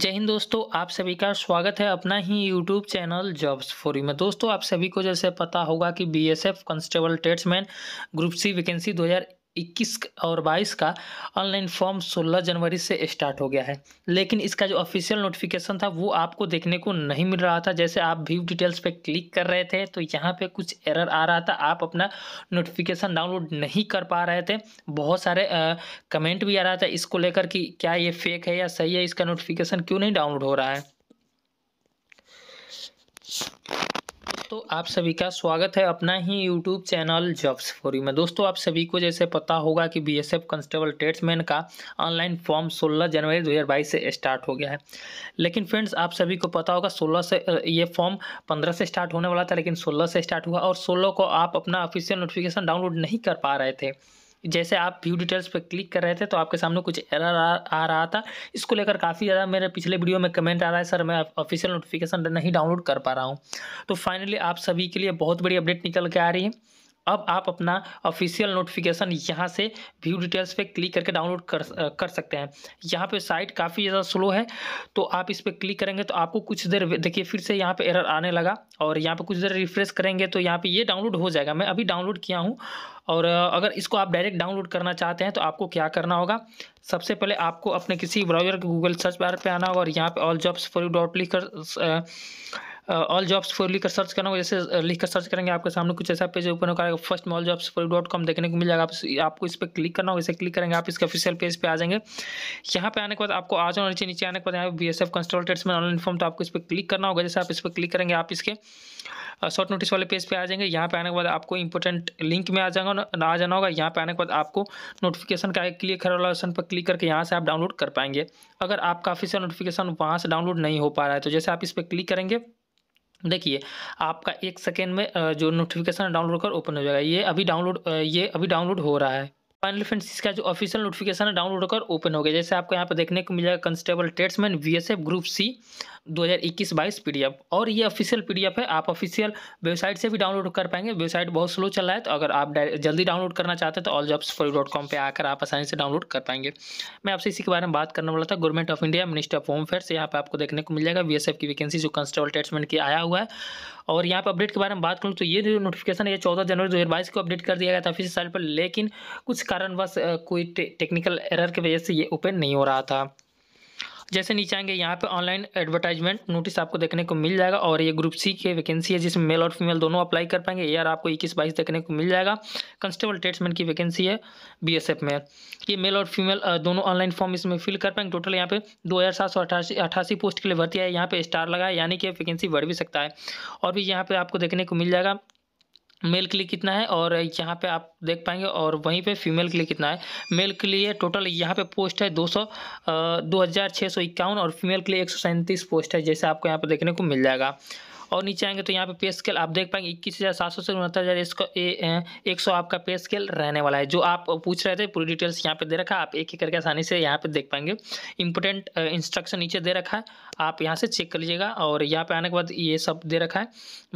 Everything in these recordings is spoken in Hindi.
जय हिंद दोस्तों आप सभी का स्वागत है अपना ही यूट्यूब चैनल जॉब्स फोरी में दोस्तों आप सभी को जैसे पता होगा कि BSF constable tradesman group C vacancy इक्कीस और बाईस का ऑनलाइन फॉर्म सोलह जनवरी से स्टार्ट हो गया है लेकिन इसका जो ऑफिशियल नोटिफिकेशन था वो आपको देखने को नहीं मिल रहा था जैसे आप व्यू डिटेल्स पे क्लिक कर रहे थे तो यहाँ पे कुछ एरर आ रहा था आप अपना नोटिफिकेशन डाउनलोड नहीं कर पा रहे थे बहुत सारे आ, कमेंट भी आ रहा था इसको लेकर कि क्या ये फेक है या सही है इसका नोटिफिकेशन क्यों नहीं डाउनलोड हो रहा है दोस्तों आप सभी का स्वागत है अपना ही YouTube channel jobs for you में दोस्तों आप सभी को जैसे पता होगा कि बीएसएफ कांस्टेबल ट्रेड्समैन का ऑनलाइन फॉर्म 16 जनवरी 2022 से स्टार्ट हो गया है लेकिन फ्रेंड्स आप सभी को पता होगा 16 से ये फॉर्म 15 से स्टार्ट होने वाला था लेकिन 16 से स्टार्ट हुआ और सोलह को आप अपना ऑफिशियल नोटिफिकेशन डाउनलोड नहीं कर पा रहे थे जैसे आप व्यू डिटेल्स पर क्लिक कर रहे थे तो आपके सामने कुछ एरर आ, आ रहा था इसको लेकर काफ़ी ज़्यादा मेरे पिछले वीडियो में कमेंट आ रहा है सर मैं ऑफिशियल नोटिफिकेशन नहीं डाउनलोड कर पा रहा हूँ तो फाइनली आप सभी के लिए बहुत बड़ी अपडेट निकल के आ रही है अब आप अपना ऑफिशियल नोटिफिकेशन यहाँ से व्यू डिटेल्स पे क्लिक करके डाउनलोड कर कर सकते हैं यहाँ पे साइट काफ़ी ज़्यादा स्लो है तो आप इस पर क्लिक करेंगे तो आपको कुछ देर देखिए फिर से यहाँ पे एरर आने लगा और यहाँ पे कुछ देर रिफ्रेश करेंगे तो यहाँ पे ये डाउनलोड हो जाएगा मैं अभी डाउनलोड किया हूँ और अगर इसको आप डायरेक्ट डाउनलोड करना चाहते हैं तो आपको क्या करना होगा सबसे पहले आपको अपने किसी ब्राउजर के गूगल सर्च बार पर आना होगा और यहाँ पर all jobs for you dot लिख कर ऑल जॉब्स फॉर लिखकर सर्च करना होगा जैसे लिखकर सर्च करेंगे आपके सामने कुछ ऐसा पेज ओपन होगा फर्स्ट में all jobs for dot com देखने को मिल जाएगा आप, आपको इस पर क्लिक करना होगा इसे क्लिक करेंगे आप इसके ऑफिशियल पेज पे आ जाएंगे यहाँ पे आने के बाद आपको आ जाओ नीचे नीचे आने के बाद यहाँ पे बी एस एफ में ऑनलाइन फॉर्म तो आपको इस पर क्लिक करना होगा जैसे आप इस पर क्लिक करेंगे आप इसके शॉर्ट नोटिस वाले पेज पे आ जाएंगे यहाँ पे आने के बाद आपको इंपॉर्टेंट लिंक में आ जाएगा आ जाना होगा यहाँ पे आने के बाद आपको नोटिफिकेशन का क्लियर हर वाला ऑप्शन पर क्लिक करके यहाँ से आप डाउनलोड कर पाएंगे अगर आपका ऑफिशियल नोटिफिकेशन वहाँ से डाउनलोड नहीं हो पा रहा है तो जैसे आप इस पर क्लिक करेंगे देखिए आपका एक सेकेंड में जो नोटिफिकेशन डाउनलोड कर ओपन हो जाएगा ये अभी डाउनलोड ये अभी डाउनलोड हो रहा है फाइनली फ्रेंड्स इसका जो ऑफिशियल नोटिफिकेशन है डाउनलोड होकर ओपन हो गया जैसे आपको यहाँ पर देखने को मिल जाएगा constable S F group C 2021 the PDF और ये ऑफिशियल पीडीएफ है आप ऑफिशियल वेबसाइट से भी डाउनलोड कर पाएंगे वेबसाइट बहुत स्लो चल रहा है तो अगर आप जल्दी डाउनलोड करना चाहते हैं तो all jobs for dot com पर आकर आप आसानी से डाउनलोड कर पाएंगे मैं आपसे इसी के बारे में बात करने वाला था government of India minister of home affair से यहाँ पर आपको देखने को मिल जाएगा एफ की वैकेंसी जो कंस्टेबल ट्रेड्समैन की आया हुआ है और यहाँ पर अपडेट के बारे में बात करूँ तो ये जो नोटिफिकेशन है ये चौदह जनवरी दो को अपडेट कर दिया गया था ऑफिस साइट पर लेकिन कुछ कारणवश कोई टे, टेक्निकल एरर की वजह से ये ओपन नहीं हो रहा था जैसे नीचे आएंगे यहाँ पे ऑनलाइन एडवर्टाइजमेंट नोटिस आपको देखने को मिल जाएगा और ये ग्रुप सी के वैकेंसी है जिसमें मेल और फीमेल दोनों अप्लाई कर पाएंगे एयर आपको इक्कीस बाईस देखने को मिल जाएगा कंस्टेबल ट्रेड्समैन की वैकेंसी है बीएसएफ में ये मेल और फीमेल दोनों ऑनलाइन फॉर्म इसमें फिल कर पाएंगे टोटल यहाँ पे दो हज़ार सात सौ अठासी पोस्ट के लिए भर्ती है यहाँ पे स्टार लगा है यानी कि वैकेंसी बढ़ भी सकता है और भी यहाँ पे आपको देखने को मिल जाएगा मेल के लिए कितना है और यहाँ पे आप देख पाएंगे और वहीं पे फीमेल के लिए कितना है मेल के लिए टोटल यहाँ पे पोस्ट है दो सौ दो हज़ार छः सौ इक्यावन और फीमेल के लिए एक सौ सैंतीस पोस्ट है जैसे आपको यहाँ पे देखने को मिल जाएगा और नीचे आएंगे तो यहाँ पे पे स्केल आप देख पाएंगे इक्कीस हज़ार सात सौ से उनहत्तर हज़ार एक सौ आपका पे स्केल रहने वाला है जो आप पूछ रहे थे पूरी डिटेल्स यहाँ पे दे रखा है आप एक एक करके आसानी से यहाँ पे देख पाएंगे इंपोर्टेंट इंस्ट्रक्शन नीचे दे रखा है आप यहाँ से चेक कर लीजिएगा और यहाँ पर आने के बाद ये सब दे रखा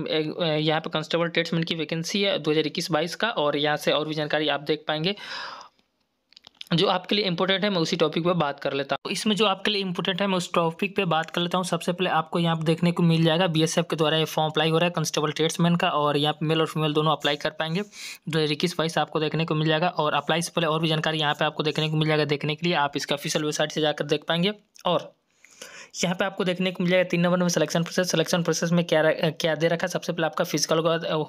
है यहाँ पर कंस्टेबल ट्रेड्समैन की वैकेंसी है दो हज़ार इक्कीस बाईस का और यहाँ से और भी जानकारी आप देख पाएंगे जो आपके लिए इंपॉर्टेंट है मैं उसी टॉपिक पे बात कर लेता हूँ तो इसमें जो आपके लिए इंपॉर्टेंट है मैं उस टॉपिक पे बात कर लेता हूँ सबसे पहले आपको यहाँ पे देखने को मिल जाएगा बीएसएफ के द्वारा ये फॉर्म अप्लाई हो रहा है कंस्टेबल ट्रेड्समैन का और यहाँ पे मेल और फीमेल दोनों अप्लाई कर पाएंगे दो इक्कीस वाइस आपको देखने को मिल जाएगा और अप्लाई से पहले और भी जानकारी यहाँ पर आपको देखने को मिल जाएगा देखने के लिए आप इसका ऑफिशियल वेबसाइट से जाकर देख पाएंगे और यहाँ पे आपको देखने को मिल जाएगा तीन नंबर में सिलेक्शन प्रोसेस सिलेक्शन प्रोसेस में क्या क्या दे रखा है सबसे पहले आपका फिजिकल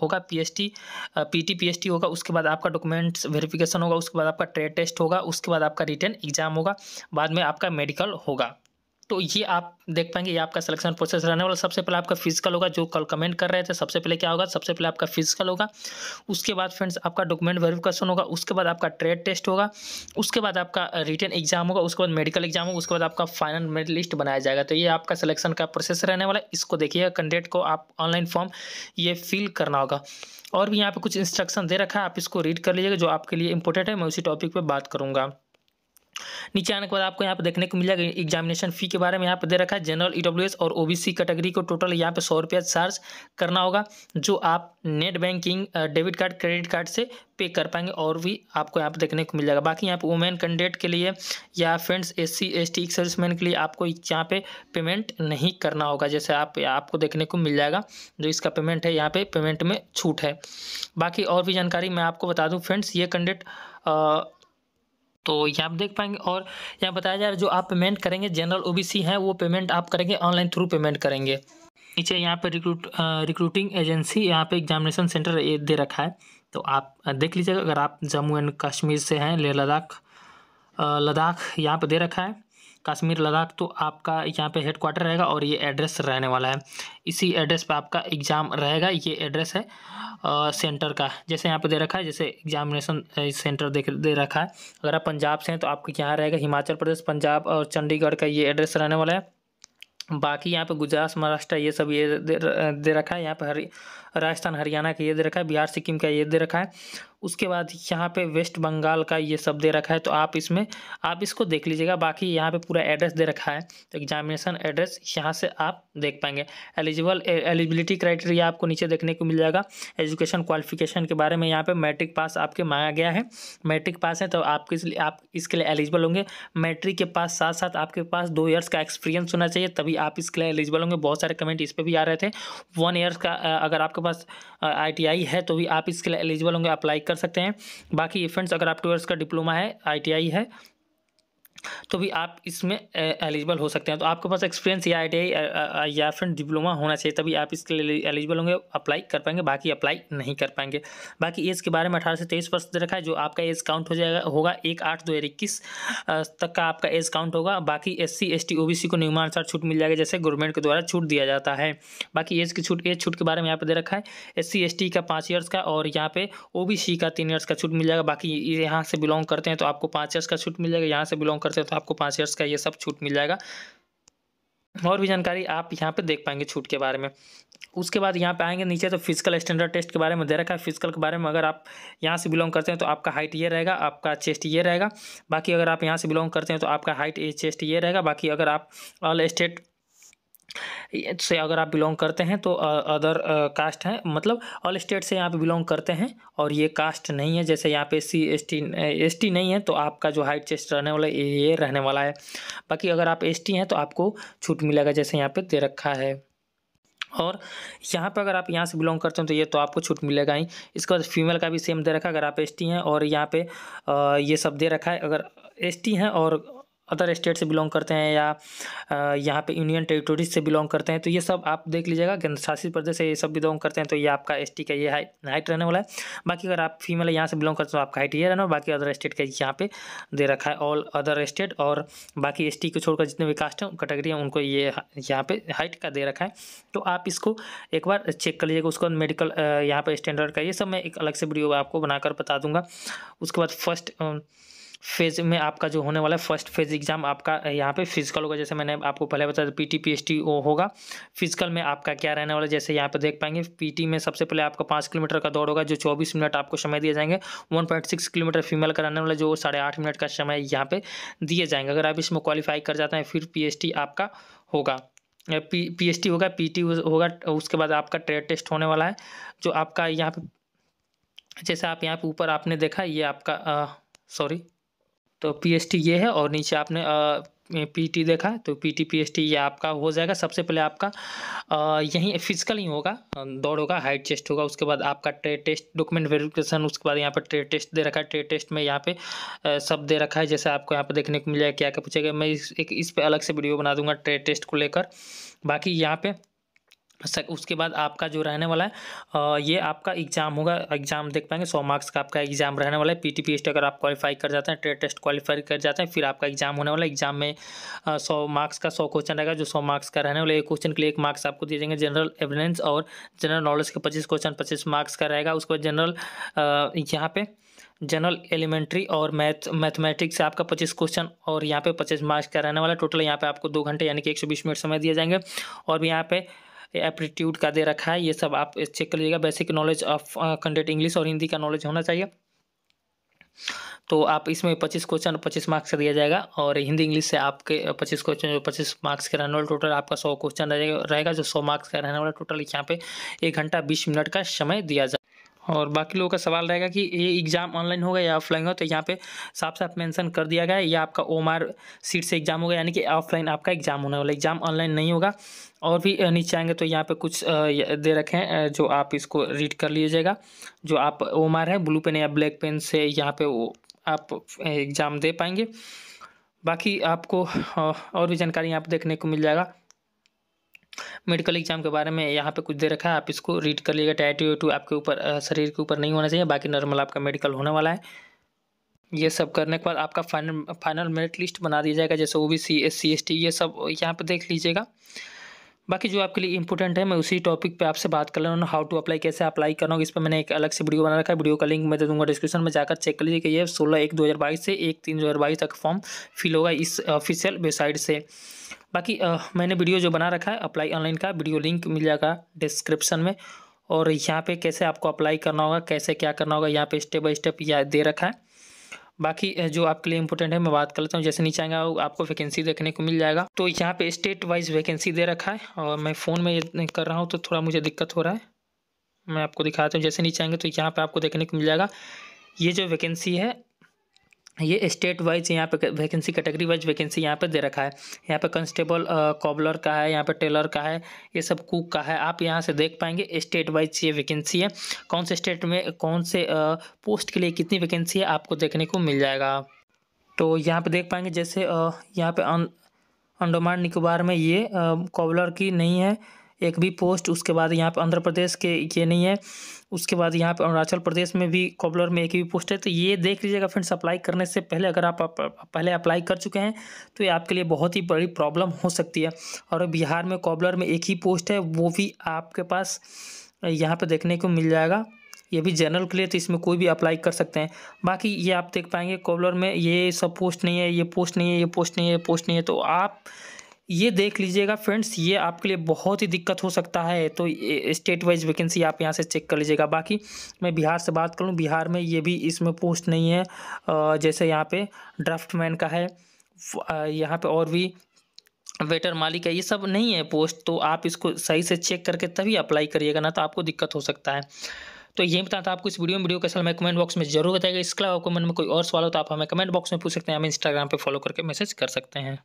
होगा P S T P T P T होगा उसके बाद आपका डॉक्यूमेंट्स वेरिफिकेशन होगा उसके बाद आपका ट्रेड टेस्ट होगा उसके बाद आपका रिटर्न एग्जाम होगा बाद में आपका मेडिकल होगा तो ये आप देख पाएंगे ये आपका सिलेक्शन प्रोसेस रहने वाला सबसे पहले आपका फिजिकल होगा जो कल कमेंट कर रहे थे सबसे पहले क्या होगा सबसे पहले आपका फिजिकल होगा उसके बाद फ्रेंड्स आपका डॉक्यूमेंट वेरिफिकेशन होगा उसके बाद आपका ट्रेड टेस्ट होगा उसके बाद आपका रिटर्न एग्जाम होगा उसके बाद मेडिकल एग्जाम होगा उसके बाद आपका फाइनल मेरिट लिस्ट बनाया जाएगा तो ये आपका सिलेक्शन का प्रोसेस रहने वाला है इसको देखिएगा कैंडिडेट को आप ऑनलाइन फॉर्म ये फिल करना होगा और भी यहाँ पे कुछ इंस्ट्रक्शन दे रखा है आप इसको रीड कर लीजिएगा जो आपके लिए इंपॉर्टेंट है मैं उसी टॉपिक पे बात करूँगा नीचे आने के बाद आपको यहाँ पर देखने को मिलेगा एग्जामिनेशन फी के बारे में यहाँ पर दे रखा है जनरल ई और ओ कैटेगरी को टोटल यहाँ पर सौ रुपया चार्ज करना होगा जो आप net banking debit card credit card से पे कर पाएंगे और भी आपको यहाँ पर देखने को मिल जाएगा बाकी यहाँ पर वुमेन कैंडिडेट के लिए या friends S C S T serviceman के लिए आपको यहाँ पे पेमेंट नहीं करना होगा जैसे आप आपको देखने को मिल जाएगा जो इसका पेमेंट है यहाँ पे पेमेंट में छूट है बाकी और भी जानकारी मैं आपको बता दूँ फ्रेंड्स ये कैंडिडेट तो यहाँ पर देख पाएंगे और यहाँ बताया जा रहा है जो आप पेमेंट करेंगे जनरल ओबीसी हैं वो पेमेंट आप करेंगे ऑनलाइन थ्रू पेमेंट करेंगे नीचे यहाँ पर रिक्रूट रिक्रूटिंग एजेंसी यहाँ पे एग्जामिनेशन सेंटर दे रखा है तो आप देख लीजिएगा अगर आप जम्मू एंड कश्मीर से हैं लेह लद्दाख लद्दाख यहाँ पर दे रखा है कश्मीर लद्दाख तो आपका यहाँ पे हेड क्वार्टर रहेगा और ये एड्रेस रहने वाला है इसी एड्रेस पे आपका एग्ज़ाम रहेगा ये एड्रेस है आ, सेंटर का जैसे यहाँ पे दे रखा है जैसे एग्जामिनेशन सेंटर दे दे रखा है अगर आप पंजाब से हैं तो आपको यहाँ रहेगा हिमाचल प्रदेश पंजाब और चंडीगढ़ का ये एड्रेस रहने वाला है बाकी यहाँ पे गुजरात महाराष्ट्र ये सब ये दे, दे रखा है यहाँ पे हरी राजस्थान हरियाणा का ये दे रखा है बिहार सिक्किम का ये दे रखा है उसके बाद यहाँ पे वेस्ट बंगाल का ये सब दे रखा है तो आप इसमें आप इसको देख लीजिएगा बाकी यहाँ पे पूरा एड्रेस दे रखा है तो एग्जामिनेशन एड्रेस यहाँ से आप देख पाएंगे एलिजिबल एलिजिबिलिटी क्राइटेरिया आपको नीचे देखने को मिल जाएगा एजुकेशन क्वालिफिकेशन के बारे में यहाँ पे मैट्रिक पास आपके मांगा गया है मैट्रिक पास है तो आपके इसलिए आप इसके लिए एलिजिबल होंगे मैट्रिक के पास साथ साथ आपके पास दो ईयर्स का एक्सपीरियंस होना चाहिए तभी आप इसके लिए एलिजिबल होंगे बहुत सारे कमेंट इस पर भी आ रहे थे वन ईयर्स का अगर आपके पास आई है तो भी आप इसके लिए एलिजिबल होंगे अप्लाई कर सकते हैं बाकी फ्रेंड्स अगर आप टू ईयर्स का डिप्लोमा है आई है तो भी आप इसमें एलिजिबल हो सकते हैं तो आपके पास एक्सपीरियंस या आई या फिर डिप्लोमा होना चाहिए तभी आप इसके लिए एलिजिबल होंगे अप्लाई कर पाएंगे बाकी अप्लाई नहीं कर पाएंगे बाकी एज के बारे में अठारह से तेईस वर्ष दे रखा है जो आपका एज काउंट हो जाएगा होगा एक आठ दो हज़ार इक्कीस तक का आपका एज काउंट होगा बाकी S C S T O B को नियमानुसार छूट मिल जाएगा जैसे गवर्नमेंट के द्वारा छूट दिया जाता है बाकी एज की छूट एज छूट के बारे में यहाँ पर दे रखा है एस सी एस टी का पाँच ईयर्स का और यहाँ पे ओ बी सी का तीन ईयर्स का छूट मिल जाएगा बाकी यहाँ से बिलोंग करते हैं तो आपको पाँच ईयर्स का छूट मिल जाएगा यहाँ से बिलोंग कर करते हैं तो आपको पाँच ईयर्स का ये सब छूट मिल जाएगा और भी जानकारी आप यहाँ पे देख पाएंगे छूट के बारे में उसके बाद यहाँ पे आएंगे नीचे तो फिजिकल स्टैंडर्ड टेस्ट के बारे में दे रखा है फिजिकल के बारे में अगर आप यहाँ से बिलोंग करते हैं तो आपका हाइट ये रहेगा आपका चेस्ट ये रहेगा बाकी अगर आप यहाँ से बिलोंग करते हैं तो आपका हाइट ये चेस्ट ये रहेगा बाकी अगर आप ऑल स्टेट से अगर आप बिलोंग करते हैं तो अदर कास्ट हैं मतलब ऑल स्टेट से यहाँ पे बिलोंग करते हैं और ये कास्ट नहीं है जैसे यहाँ पे एस सी एस टी नहीं है तो आपका जो हाइट चेस्ट रहने वाला है ये रहने वाला है बाकी अगर आप एस टी हैं तो आपको छूट मिलेगा जैसे यहाँ पे दे रखा है और यहाँ पर अगर आप यहाँ से बिलोंग करते हैं तो ये तो आपको छूट मिलेगा ही इसके बाद फीमेल का भी सेम दे रखा है अगर आप एस हैं और यहाँ पे ये सब दे रखा है अगर एस हैं और अदर स्टेट से बिलोंग करते हैं या यहाँ पे यूनियन टेरिटोरीज से बिलोंग करते हैं तो ये सब आप देख लीजिएगा केंद्र शासित प्रदेश से ये सब बिलोंग करते हैं तो ये आपका एस का ये हाइट हाइट रहने वाला है बाकी अगर आप फीमेल यहाँ से बिलोंग करते तो आपका हाइट ये रहना और बाकी अदर स्टेट का यहाँ पे दे रखा है ऑल अदर स्टेट और बाकी एस को छोड़कर जितने भी कास्ट हैं कैटेगरी हैं उनको ये यहाँ पर हाइट का दे रखा है तो आप इसको एक बार चेक कर लीजिएगा बाद मेडिकल यहाँ पर स्टैंडर्ड का ये सब मैं एक अलग से वीडियो आपको बनाकर बता दूंगा उसके बाद फर्स्ट फेज़ में आपका जो होने वाला है फर्स्ट फेज़ एग्ज़ाम आपका यहाँ पे फिजिकल होगा जैसे मैंने आपको पहले बताया P T P T O होगा फिजिकल में आपका क्या रहने वाला है जैसे यहाँ पे देख पाएंगे पीटी में सबसे पहले आपका पाँच किलोमीटर का दौड़ होगा जो चौबीस मिनट आपको समय दिए जाएंगे one point six kilometre female का रहने वाला जो साढ़े आठ मिनट का समय यहाँ पर दिए जाएंगे अगर आप इसमें क्वालिफाई कर जाते हैं फिर पी एस टी आपका होगा पी पी टी होगा पी टी होगा उसके बाद आपका ट्रेड टेस्ट होने वाला है जो आपका यहाँ पे जैसे आप यहाँ पे ऊपर आपने देखा ये आपका सॉरी तो पी ये है और नीचे आपने पीटी देखा तो पीटी पीएसटी ये आपका हो जाएगा सबसे पहले आपका यहीं फिजिकल ही होगा दौड़ होगा हाइट चेस्ट होगा उसके बाद आपका ट्रे टेस्ट डॉक्यूमेंट वेरिफिकेशन उसके बाद यहाँ पर ट्रे टेस्ट दे रखा है ट्रे टेस्ट में यहाँ पे सब दे रखा है जैसे आपको यहाँ पर देखने को मिल जाएगा क्या क्या पूछेगा मैं इस एक इस पर अलग से वीडियो बना दूंगा ट्रे टेस्ट को लेकर बाकी यहाँ पर सक उसके बाद आपका जो रहने वाला है ये आपका एग्जाम होगा एग्जाम देख पाएंगे सौ मार्क्स का आपका एग्जाम रहने वाला है पी टी पी एस अगर आप क्वालिफाई कर जाते हैं ट्रेड टेस्ट क्वालिफाई कर जाते हैं फिर आपका एग्जाम होने वाला एग्जाम में सौ मार्क्स का सौ क्वेश्चन रहेगा जो सौ मार्क्स का रहने वाला है क्वेश्चन के लिए एक मार्क्स आपको दिए जाएंगे जनरल एविडेंस और जनरल नॉलेज के पच्चीस क्वेश्चन पच्चीस मार्क्स का रहेगा उसके बाद जनरल यहाँ पे जनरल एलिमेंट्री और मैथ मैथमेटिक्स से आपका पच्चीस क्वेश्चन और यहाँ पे पच्चीस मार्क्स का रहने वाला टोटल यहाँ पे आपको दो घंटे यानी कि एक सौ बीस मिनट समय दिए जाएंगे और यहाँ पे एप्टीट्यूड का दे रखा है ये सब आप चेक कर लीजिएगा basic knowledge of content English और हिंदी का नॉलेज होना चाहिए तो आप इसमें पच्चीस क्वेश्चन पच्चीस मार्क्स का दिया जाएगा और हिंदी इंग्लिश से आपके uh, पच्चीस क्वेश्चन जो पच्चीस मार्क्स का रहने वाला टोटल आपका सौ क्वेश्चन रहेगा जो सौ मार्क्स का रहने वाला टोटल यहाँ पे एक घंटा बीस मिनट का समय दिया जाए और बाकी लोगों का सवाल रहेगा कि ये एग्ज़ाम ऑनलाइन होगा या ऑफलाइन होगा तो यहाँ पे साफ साफ मेंशन कर दिया गया है या आपका ओ सीट से एग्ज़ाम होगा यानी कि ऑफलाइन आपका एग्ज़ाम होने वाला एग्ज़ाम ऑनलाइन नहीं होगा और भी नीचे आएंगे तो यहाँ पे कुछ दे रखे हैं जो आप इसको रीड कर लीजिएगा जो आप ओ है ब्लू पेन या ब्लैक पेन से यहाँ पर आप एग्ज़ाम दे पाएंगे बाकी आपको और भी जानकारी यहाँ पर देखने को मिल जाएगा मेडिकल एग्जाम के बारे में यहाँ पे कुछ दे रखा है आप इसको रीड कर लीजिएगा टैटू वेटू आपके ऊपर शरीर के ऊपर नहीं होना चाहिए बाकी नॉर्मल आपका मेडिकल होने वाला है ये सब करने के बाद आपका फाइनल फाइनल मेरिट लिस्ट बना दिया जाएगा जैसे O B C S C S T ये सब यहाँ पर देख लीजिएगा बाकी जो आपके लिए इंपॉर्टेंट है मैं उसी टॉपिक पे आपसे बात कर रहा हूँ हाउ टू अप्लाई कैसे अप्लाई करना होगा इस पर मैंने एक अलग से वीडियो बना रखा है वीडियो का लिंक मैं दे दूंगा डिस्क्रिप्शन में जाकर चेक कर लीजिए कि ये सोलह एक दो हज़ार बाईस से एक तीन दो हज़ार बाईस तक फॉर्म फिल होगा इस ऑफिशियल वेबसाइट से बाकी आ, मैंने वीडियो जो बना रखा है अप्लाई ऑनलाइन का वीडियो लिंक मिल जाएगा डिस्क्रिप्शन में और यहाँ पर कैसे आपको अप्लाई करना होगा कैसे क्या करना होगा यहाँ पर स्टेप बाई स्टेप या दे रखा है बाकी जो आपके लिए इंपॉर्टेंट है मैं बात कर लेता हूँ जैसे नीचे आएंगे आपको वैकेंसी देखने को मिल जाएगा तो यहाँ पे स्टेट वाइज वैकेंसी दे रखा है और मैं फ़ोन में कर रहा हूँ तो थोड़ा मुझे दिक्कत हो रहा है मैं आपको दिखाता हूँ जैसे नीचे आएंगे तो यहाँ पे आपको देखने को मिल जाएगा ये जो वैकेंसी है ये स्टेट वाइज यहाँ पे वैकेंसी कैटेगरी वाइज वैकेंसी यहाँ पे दे रखा है यहाँ पे कांस्टेबल कॉबलर का है यहाँ पे टेलर का है ये सब कुक का है आप यहाँ से देख पाएंगे स्टेट वाइज ये वैकेंसी है कौन से स्टेट में कौन से पोस्ट के लिए कितनी वैकेंसी है आपको देखने को मिल जाएगा तो यहाँ पर देख पाएंगे जैसे यहाँ पे अं, अंडमान निकोबार में ये कॉबलर की नहीं है एक भी पोस्ट उसके बाद यहाँ पर आंध्र प्रदेश के ये नहीं है उसके बाद यहाँ पे अरुणाचल प्रदेश में भी कॉबलर में एक भी पोस्ट है तो ये देख लीजिएगा फ्रेंड्स अप्लाई करने से पहले अगर आप पहले अप्लाई कर चुके हैं तो ये आपके लिए बहुत ही बड़ी प्रॉब्लम हो सकती है और बिहार में कॉबलर में एक ही पोस्ट है वो भी आपके पास यहाँ पर देखने को मिल जाएगा ये भी जनरल के लिए तो इसमें कोई भी अप्लाई कर सकते हैं बाकी ये आप देख पाएंगे कॉबलर में ये सब पोस्ट नहीं है ये पोस्ट नहीं है ये पोस्ट नहीं है पोस्ट नहीं है तो आप ये देख लीजिएगा फ्रेंड्स ये आपके लिए बहुत ही दिक्कत हो सकता है तो स्टेट वाइज वैकेंसी आप यहाँ से चेक कर लीजिएगा बाकी मैं बिहार से बात करूँ बिहार में ये भी इसमें पोस्ट नहीं है जैसे यहाँ पे ड्राफ्टमैन का है यहाँ पे और भी वेटर मालिक है ये सब नहीं है पोस्ट तो आप इसको सही से चेक करके तभी अप्लाई करिएगा ना तो आपको दिक्कत हो सकता है तो ये बताता आपको इस वीडियो में वीडियो कैसा मैं कमेंट बॉक्स में जरूर बताएगा इसके अलावा कमेंट में कोई और सवाल हो तो आप हमें कमेंट बॉक्स में पूछ सकते हैं हम इंस्टाग्राम पर फॉलो करके मैसेज कर सकते हैं